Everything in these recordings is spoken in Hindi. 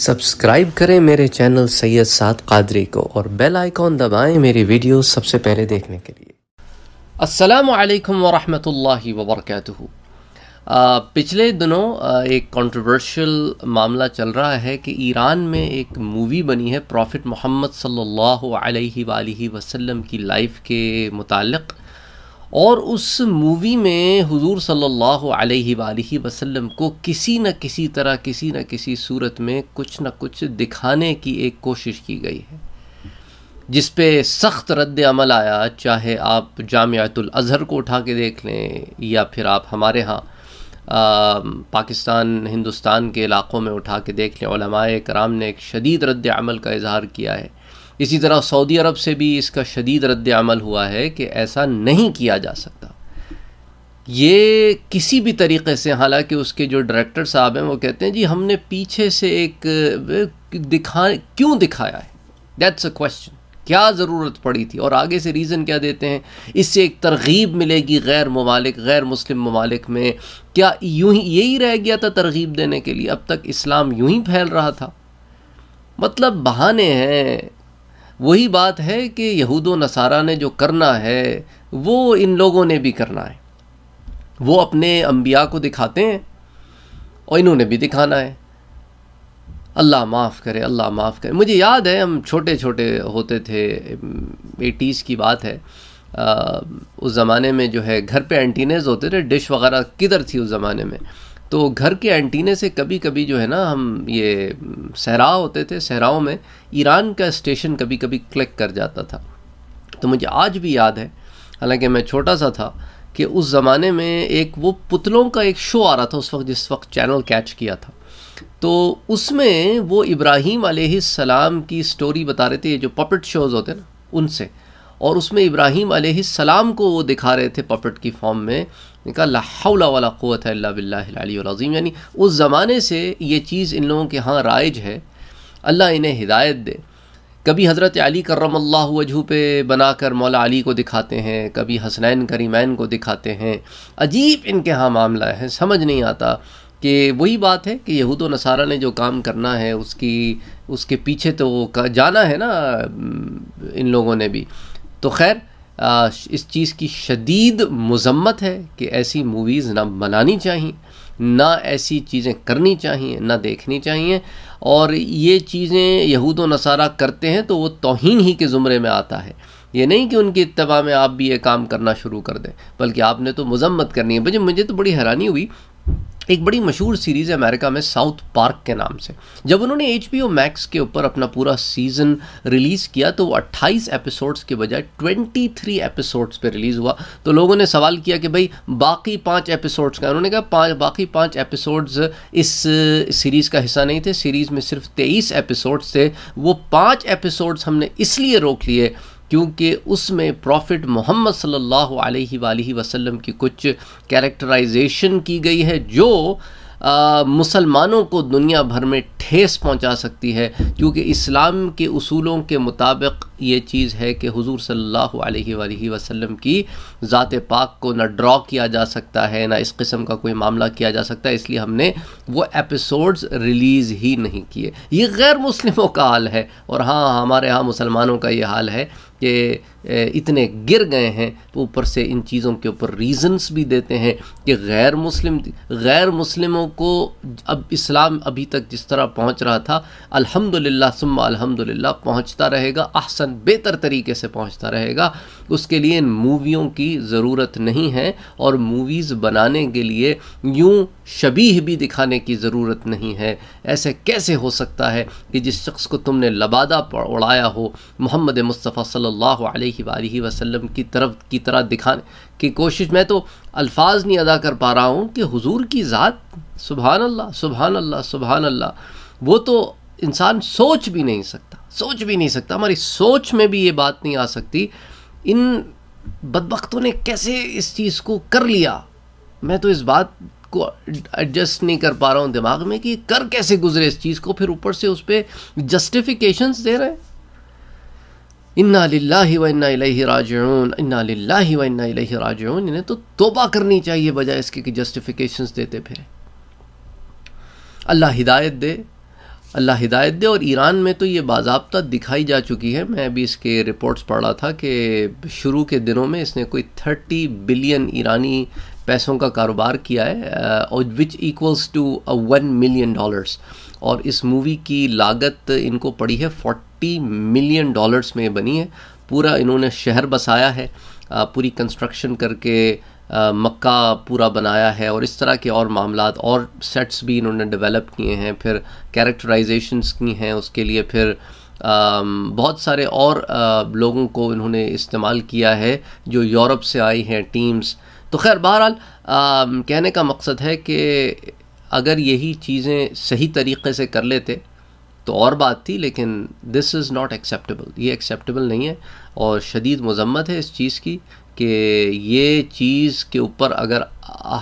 सब्सक्राइब करें मेरे चैनल सैयद साद कादरी को और बेल आइकॉन दबाएं मेरी वीडियो सबसे पहले देखने के लिए अस्सलाम वालेकुम व वबरकatuhu पिछले दिनों एक कंट्रोवर्शियल मामला चल रहा है कि ईरान में एक मूवी बनी है प्रॉफिट मोहम्मद सल्लल्लाहु अलैहि वसल्लम की लाइफ के मुतालिक और उस मूवी में हुजूर सल्लल्लाहु अलैहि वसल्लम को किसी न किसी तरह किसी न किसी सूरत में कुछ न कुछ दिखाने की एक कोशिश की गई है जिस पे सख्त रद्द अमल आया चाहे आप जामियातुल अज़हर को उठा के देख लें या फिर आप हमारे यहाँ पाकिस्तान हिंदुस्तान के इलाक़ों में उठा के देख लें कराम ने एक शदीद रद्द अमल का इजहार किया है इसी तरह सऊदी अरब से भी इसका शदीद रद्द अमल हुआ है कि ऐसा नहीं किया जा सकता ये किसी भी तरीके से हालांकि उसके जो डायरेक्टर साहब हैं वो कहते हैं जी हमने पीछे से एक दिखा क्यों दिखाया है दैट्स अ क्वेश्चन क्या ज़रूरत पड़ी थी और आगे से रीज़न क्या देते हैं इससे एक तरगीब मिलेगी गैर ममालिक गैर मुस्लिम ममालिक में क्या यूं ही यही रह गया था तरगीब देने के लिए अब तक इस्लाम यूं ही फैल रहा था मतलब बहाने हैं वही बात है कि यहूद नसारा ने जो करना है वो इन लोगों ने भी करना है वो अपने अम्बिया को दिखाते हैं और इन्होंने भी दिखाना है अल्लाह माफ़ करे अल्लाह माफ़ करे मुझे याद है हम छोटे छोटे होते थे एटीज़ की बात है आ, उस ज़माने में जो है घर पे एंटीनेज़ होते थे डिश वगैरह किधर थी उस ज़माने में तो घर के एंटीने से कभी कभी जो है ना हम ये सहरा होते थे सहराओं में ईरान का स्टेशन कभी कभी क्लिक कर जाता था तो मुझे आज भी याद है हालांकि मैं छोटा सा था कि उस ज़माने में एक वो पुतलों का एक शो आ रहा था उस वक्त जिस वक्त चैनल कैच किया था तो उसमें वो इब्राहिम सलाम की स्टोरी बता रहे थे जो पपट शोज़ होते हैं ना उनसे और उसमें इब्राहिम सलाम को वो दिखा रहे थे पपट की फॉर्म में कहा लाहौला वाला है अल्लाबीम यानी उस ज़माने से ये चीज़ इन लोगों के यहाँ राइज है अल्लाह इन्हें हिदायत दे कभी हज़रत अली करम अल्लाह वजह पे बनाकर मौला अली को दिखाते हैं कभी हसनैन करीमैन को दिखाते हैं अजीब इनके यहाँ मामला है समझ नहीं आता कि वही बात है कि यहूद नसारा ने जो काम करना है उसकी उसके पीछे तो जाना है ना इन लोगों ने भी तो खैर इस चीज़ की शदीद मज़म्मत है कि ऐसी मूवीज़ ना बनानी चाहिए ना ऐसी चीज़ें करनी चाहिए ना देखनी चाहिए और ये चीज़ें यहूद व नसारा करते हैं तो वो तोहन ही के ज़ुमरे में आता है ये नहीं कि उनकी इतवा में आप भी ये काम करना शुरू कर दें बल्कि आपने तो मजम्मत करनी है भाई मुझे तो बड़ी हैरानी हुई एक बड़ी मशहूर सीरीज़ है अमेरिका में साउथ पार्क के नाम से जब उन्होंने एच पी ओ मैक्स के ऊपर अपना पूरा सीज़न रिलीज़ किया तो वो 28 एपिसोड्स के बजाय 23 एपिसोड्स पे रिलीज़ हुआ तो लोगों ने सवाल किया कि भाई बाकी पाँच एपिसोड्स का उन्होंने कहा पाँच बाकी पाँच एपिसोड्स इस सीरीज़ का हिस्सा नहीं थे सीरीज़ में सिर्फ तेईस एपिसोड्स थे वो पाँच एपिसोड्स हमने इसलिए रोक लिए क्योंकि उसमें प्रॉफिट मोहम्मद सल्लल्लाहु अलैहि वसल्लम की कुछ कैरेक्टराइजेशन की गई है जो मुसलमानों को दुनिया भर में ठेस पहुंचा सकती है क्योंकि इस्लाम के असूलों के मुताबिक ये चीज़ है कि हुजूर सल्लल्लाहु अलैहि वसल्लम की ज़ात पाक को ना ड्रॉ किया जा सकता है ना इस किस्म का कोई मामला किया जा सकता है इसलिए हमने वो एपिसोड्स रिलीज़ ही नहीं किए ये गैर मुस्लिमों का हाल है और हाँ हमारे यहाँ मुसलमानों का ये हाल है कि इतने गिर गए हैं तो ऊपर से इन चीज़ों के ऊपर रीज़न्स भी देते हैं कि गैर मुस्लिम गैर मुस्लिमों को अब इस्लाम अभी तक जिस तरह पहुँच रहा था अलहमदिल्ला सुम्मा अल्हम्दुलिल्लाह पहुँचता रहेगा अहसन पर्सन बेहतर तरीके से पहुंचता रहेगा उसके लिए इन मूवियों की ज़रूरत नहीं है और मूवीज़ बनाने के लिए यूं शबीह भी दिखाने की ज़रूरत नहीं है ऐसे कैसे हो सकता है कि जिस शख्स को तुमने लबादा उड़ाया हो मोहम्मद मुस्तफ़ा सल्लल्लाहु अलैहि वसल्लम की तरफ की तरह दिखाने की कोशिश मैं तो अल्फाज नहीं अदा कर पा रहा हूँ कि हुजूर की ज़ात सुबहानल्ला अल्लाह सुबहानल्ला अल्लाह वो तो इंसान सोच भी नहीं सकता सोच भी नहीं सकता हमारी सोच में भी ये बात नहीं आ सकती इन बदबकतों ने कैसे इस चीज़ को कर लिया मैं तो इस बात को एडजस्ट नहीं कर पा रहा हूँ दिमाग में कि कर कैसे गुजरे इस चीज़ को फिर ऊपर से उस पर जस्टिफिकेशंस दे रहे हैं इन्ना लाला व इन्ना राज इन्ना ही व इन्ना राजन इन्हें तो तोबा करनी चाहिए बजाय इसके कि जस्टिफिकेशंस देते फिर अल्लाह हिदायत दे अल्लाह हिदायत दे और ईरान में तो ये बाबा दिखाई जा चुकी है मैं अभी इसके रिपोर्ट्स पढ़ रहा था कि शुरू के दिनों में इसने कोई थर्टी बिलियन ईरानी पैसों का कारोबार किया है और which equals to one million dollars और इस मूवी की लागत इनको पड़ी है फोर्टी मिलियन डॉलर्स में बनी है पूरा इन्होंने शहर बसाया है पूरी कंस्ट्रक्शन करके मक्का पूरा बनाया है और इस तरह के और मामला और सेट्स भी इन्होंने डेवलप किए हैं फिर कैरेक्टराइजेशंस की हैं उसके लिए फिर बहुत सारे और लोगों को इन्होंने इस्तेमाल किया है जो यूरोप से आई हैं टीम्स तो खैर बहरहाल कहने का मकसद है कि अगर यही चीज़ें सही तरीक़े से कर लेते तो और बात थी लेकिन दिस इज़ नॉट एक्सेप्टेबल ये एक्सेप्टेबल नहीं है और शदीद मजम्मत है इस चीज़ की कि ये चीज़ के ऊपर अगर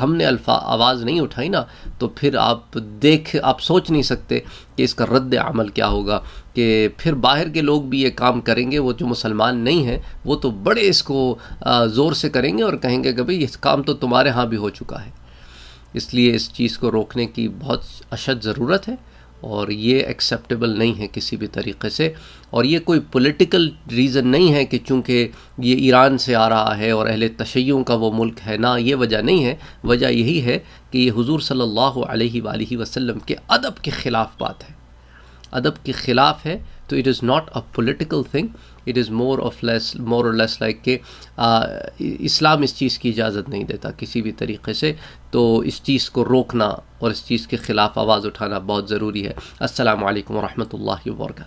हमने अल्फा आवाज़ नहीं उठाई ना तो फिर आप देख आप सोच नहीं सकते कि इसका रद्द अमल क्या होगा कि फिर बाहर के लोग भी ये काम करेंगे वो जो मुसलमान नहीं हैं वो तो बड़े इसको ज़ोर से करेंगे और कहेंगे कि भाई ये काम तो तुम्हारे यहाँ भी हो चुका है इसलिए इस चीज़ को रोकने की बहुत अशद ज़रूरत है और ये एक्सेप्टेबल नहीं है किसी भी तरीके से और ये कोई पॉलिटिकल रीज़न नहीं है कि चूँकि ये ईरान से आ रहा है और अहले तशैयों का वो मुल्क है ना ये वजह नहीं है वजह यही है कि ये हुजूर सल्लल्लाहु अलैहि वसल्लम के अदब के ख़िलाफ़ बात है अदब के ख़िलाफ़ है तो it is not a political thing it is more of less more और लेस लाइक के इस्लाम इस चीज़ की इजाज़त नहीं देता किसी भी तरीके से तो इस चीज़ को रोकना और इस चीज़ के ख़िलाफ़ आवाज़ उठाना बहुत ज़रूरी है असलकम वरहमल वर्का